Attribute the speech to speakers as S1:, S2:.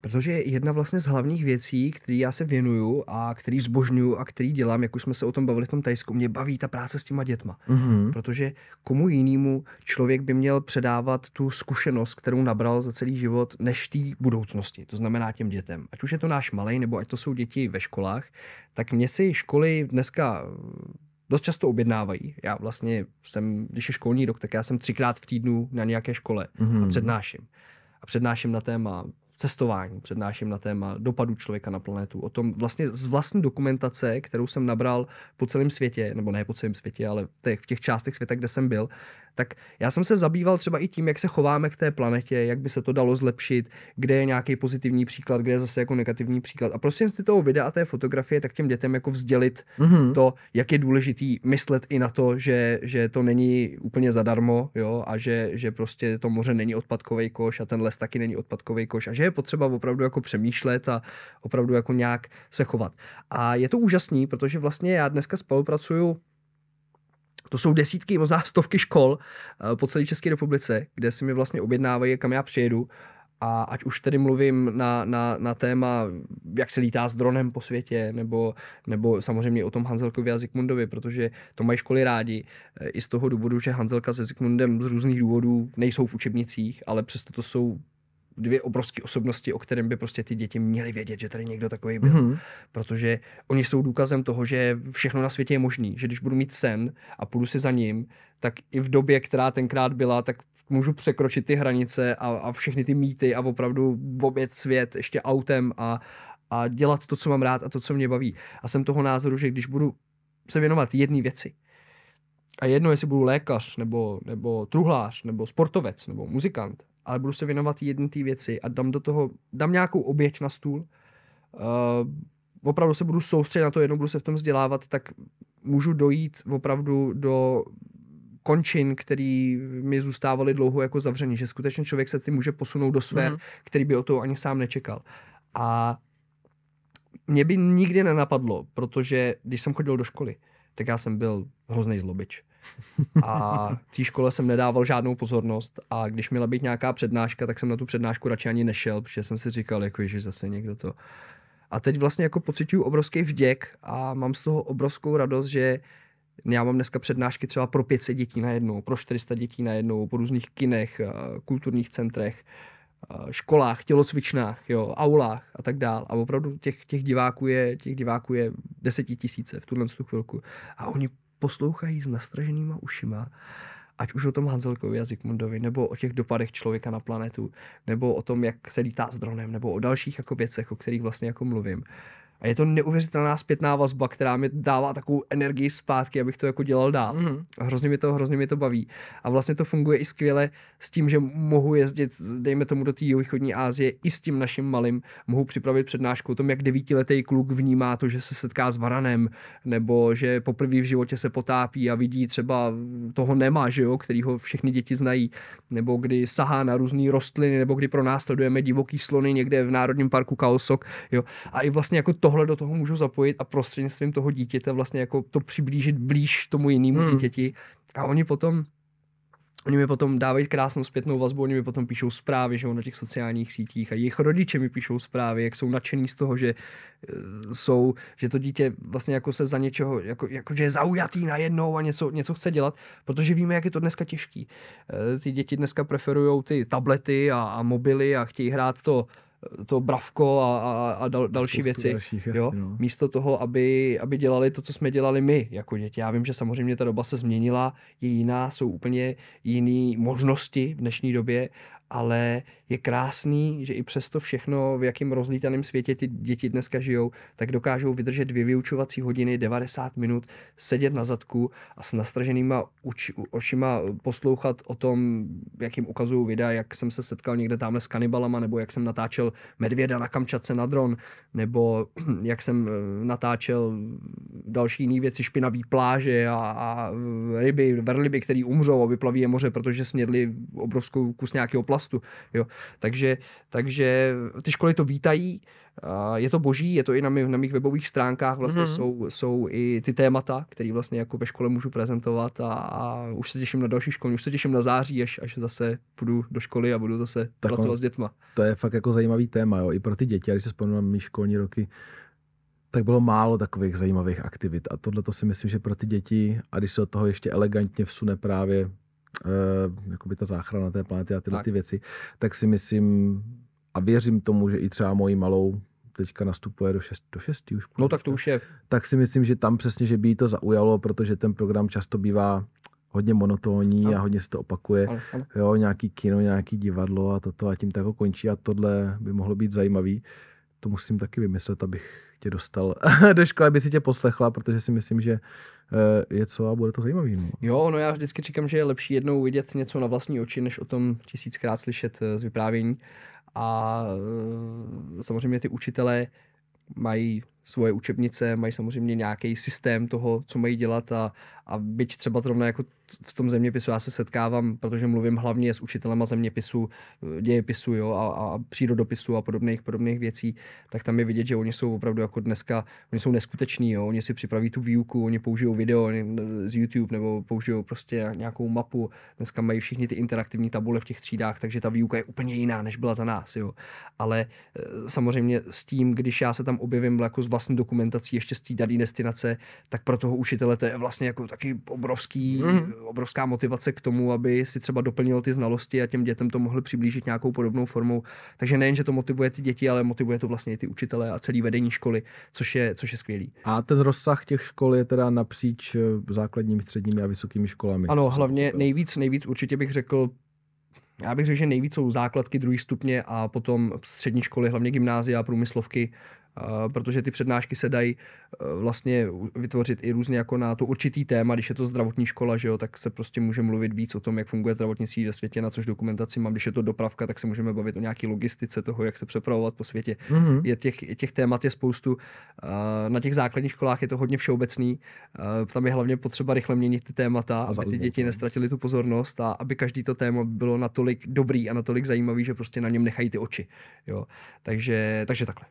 S1: Protože jedna vlastně z hlavních věcí, který já se věnuju a který zbožňuju a který dělám, jak už jsme se o tom bavili v tom Tajsku, mě baví ta práce s těma dětma. Mm-hmm. Protože komu jinému člověk by měl předávat tu zkušenost, kterou nabral za celý život, než té budoucnosti, to znamená těm dětem. Ať už je to náš malý nebo ať to jsou děti ve školách, tak mě si školy dneska eh, dost často objednávají. Já vlastně jsem, když je školní rok, tak já jsem třikrát v týdnu na nějaké škole mm-hmm. a mhm. přednáším. A přednáším na téma cestování. Přednáším na téma dopadu člověka na planetu. O tom vlastně z vlastní dokumentace, kterou jsem nabral po celém světě, nebo ne po celém světě, ale v těch částech světa, kde jsem byl, tak já jsem se zabýval třeba i tím, jak se chováme k té planetě, jak by se to dalo zlepšit, kde je nějaký pozitivní příklad, kde je zase jako negativní příklad. A prostě z toho videa a té fotografie, tak těm dětem jako vzdělit mm-hmm. to, jak je důležitý myslet i na to, že, že to není úplně zadarmo, jo, a že, že prostě to moře není odpadkový koš a ten les taky není odpadkový koš a že je potřeba opravdu jako přemýšlet a opravdu jako nějak se chovat. A je to úžasný, protože vlastně já dneska spolupracuju to jsou desítky, možná stovky škol eh, po celé České republice, kde si mi vlastně objednávají, kam já přijedu a ať už tedy mluvím na, na, na téma, jak se lítá s dronem po světě, nebo, nebo samozřejmě o tom Hanzelkovi a Zikmundovi, protože to mají školy rádi eh, i z toho důvodu, že Hanzelka se Zikmundem z různých důvodů nejsou v učebnicích, ale přesto to jsou dvě obrovské osobnosti, o kterém by prostě ty děti měly vědět, že tady někdo takový byl. Mm-hmm. Protože oni jsou důkazem toho, že všechno na světě je možný, že když budu mít sen a půjdu si za ním, tak i v době, která tenkrát byla, tak můžu překročit ty hranice a, a všechny ty mýty a opravdu obět svět ještě autem a, a dělat to, co mám rád a to, co mě baví. A jsem toho názoru, že když budu se věnovat jedné věci, a jedno, jestli budu lékař, nebo, nebo truhlář, nebo sportovec, nebo muzikant, ale budu se věnovat jedné té věci a dám do toho, dám nějakou oběť na stůl, uh, opravdu se budu soustředit na to, jenom budu se v tom vzdělávat, tak můžu dojít opravdu do končin, který mi zůstávaly dlouho jako zavřený, že skutečně člověk se ty může posunout do své, mm-hmm. který by o to ani sám nečekal. A mě by nikdy nenapadlo, protože když jsem chodil do školy, uh, tak já jsem byl hrozný zlobič. A v té škole jsem nedával žádnou pozornost a když měla být nějaká přednáška, tak jsem na tu přednášku radši ani nešel, protože jsem si říkal, jako, že zase někdo to... A teď vlastně jako pocituju obrovský vděk a mám z toho obrovskou radost, že já mám dneska přednášky třeba pro 500 dětí na jednou, pro 400 dětí na jednou, po různých kinech, eh, kulturních centrech, eh, školách, tělocvičnách, jo, aulách a tak dál. A opravdu těch, těch, diváků je, těch diváků je desetitisíce v tuhle tu chvilku. A oni poslouchají s nastraženýma ušima, ať už o tom Hanzelkovi a Zikmundovi, nebo o těch dopadech člověka na planetu, nebo o tom, jak se lítá s dronem, nebo o dalších jako věcech, o kterých vlastně jako mluvím. A je to neuvěřitelná zpětná vazba, která mi dává takovou energii zpátky, abych to jako dělal dál. Mm-hmm. Hrozně mi to, hrozně mi to baví. A vlastně to funguje i skvěle s tím, že mohu jezdit, dejme tomu, do té východní Asie i s tím naším malým. Mohu připravit přednášku o tom, jak devítiletý kluk vnímá to, že se setká s varanem, nebo že poprvé v životě se potápí a vidí třeba toho nemá, že jo, který ho všechny děti znají, nebo kdy sahá na různé rostliny, nebo kdy pronásledujeme divoký slony někde v Národním parku Kaosok, jo. A i vlastně jako to tohle do toho můžu zapojit a prostřednictvím toho dítěte vlastně jako to přiblížit blíž tomu jinému hmm. dítěti. A oni potom Oni mi potom dávají krásnou zpětnou vazbu, oni mi potom píšou zprávy, že jo, na těch sociálních sítích a jejich rodiče mi píšou zprávy, jak jsou nadšení z toho, že eh, jsou, že to dítě vlastně jako se za něčeho, jako, jako že je zaujatý najednou a něco, něco chce dělat, protože víme, jak je to dneska těžký. Eh, ty děti dneska preferují ty tablety a, a mobily a chtějí hrát to to bravko a, a, a dal, další věci. Dalších, jasný, No. Místo toho, aby, aby dělali to, co jsme dělali my jako děti. Já vím, že samozřejmě ta doba se změnila, je jiná, jsou úplně jiné možnosti v dnešní době, ale je krásný, že i přesto všechno, v jakém rozlítaném světě ty děti dneska žijou, tak dokážou vydržet dvě vyučovací hodiny, 90 minut, sedět na zadku a s nastraženýma očima poslouchat o tom, jak jim ukazují videa, jak jsem se setkal někde tamhle s kanibalama, nebo jak jsem natáčel medvěda na kamčatce na dron, nebo jak jsem eh, natáčel další jiné věci, špinavý pláže a, a ryby, verliby, které umřou a vyplaví je moře, protože snědli obrovskou kus nějakého plastu. Jo. Takže, takže ty školy to vítají, je to boží, je to i na, mých, na mých webových stránkách, vlastně mm-hmm. jsou, jsou i ty témata, které vlastně jako ve škole můžu prezentovat a, a už se těším na další školní, už se těším na září, až, až zase půjdu do školy a budu zase tak pracovat on, s dětma. To je fakt jako zajímavý téma, jo, i pro ty děti, když se vzpomínám mý školní roky, tak bylo málo takových zajímavých aktivit. A tohle to si myslím, že pro ty děti, a když se od toho ještě elegantně vsune právě uh, jakoby ta záchrana té planety a tyhle tak. ty věci, tak si myslím a věřím tomu, že i třeba moji malou teďka nastupuje do, šest, do šestý už. Půjde, no tak to už je. Tak si myslím, že tam přesně, že by jí to zaujalo, protože ten program často bývá hodně monotónní a hodně se to opakuje. Ale, ale. Jo, nějaký kino, nějaký divadlo a toto a tím tak končí a tohle by mohlo být zajímavý. To musím taky vymyslet, abych tě dostal do školy, aby si tě poslechla, protože si myslím, že eh, je co a bude to zajímavý. No. Jo, no já vždycky říkám, že je lepší jednou vidět něco na vlastní oči, než o tom tisíckrát slyšet eh, z vyprávění. A eh, samozřejmě ty učitelé mají svoje učebnice, mají samozřejmě nějaký systém toho, co mají dělat a, a byť třeba zrovna jako v tom zeměpisu já se setkávám, protože mluvím hlavně s učitelema zeměpisu, eh, dějepisu jo, a, a přírodopisu a podobných, podobných věcí, tak tam je vidět, že oni jsou opravdu jako dneska, oni jsou neskuteční, jo, oni si připraví tu výuku, oni použijou video eh, z YouTube nebo použijou prostě nějakou mapu, dneska mají všichni ty interaktivní tabule v těch třídách, takže ta výuka je úplně jiná, než byla za nás, jo. Ale eh, samozřejmě s tím, když já se tam objevím jako z vlastní dokumentací ještě z té dané destinace, tak pro toho učitele to je vlastně jako taky obrovský, mm. obrovská motivace k tomu, aby si třeba doplnil ty znalosti a těm dětem to mohl přiblížit nějakou podobnou formou. Takže nejen, že to motivuje ty děti, ale motivuje to vlastně i ty učitele a celý vedení školy, což je, což je skvělý. A ten rozsah těch škol je teda napříč eh, základními, středními a vysokými školami. Ano, hlavně nejvíc, nejvíc určitě bych řekl já bych řekl, že nejvíc jsou základky druhý stupně a potom střední školy, hlavně gymnázia, a průmyslovky, protože ty přednášky se dají e, vlastně vytvořit i různě jako na to určitý téma, když je to zdravotní škola, že jo, tak se prostě může mluvit víc o tom, jak funguje zdravotnictví ve světě, na což dokumentaci mám, když je to dopravka, tak se můžeme bavit o nějaké logistice toho, jak se přepravovat po světě. Mm-hmm. Je těch, těch témat je spoustu. E, na těch základních školách je to hodně všeobecný, e, tam je hlavně potřeba rychle měnit ty témata, a aby ty děti no. nestratili tu pozornost a aby každý to téma bylo natolik dobrý a natolik zajímavý, že prostě na něm nechají ty oči. Jo. Takže, takže takhle.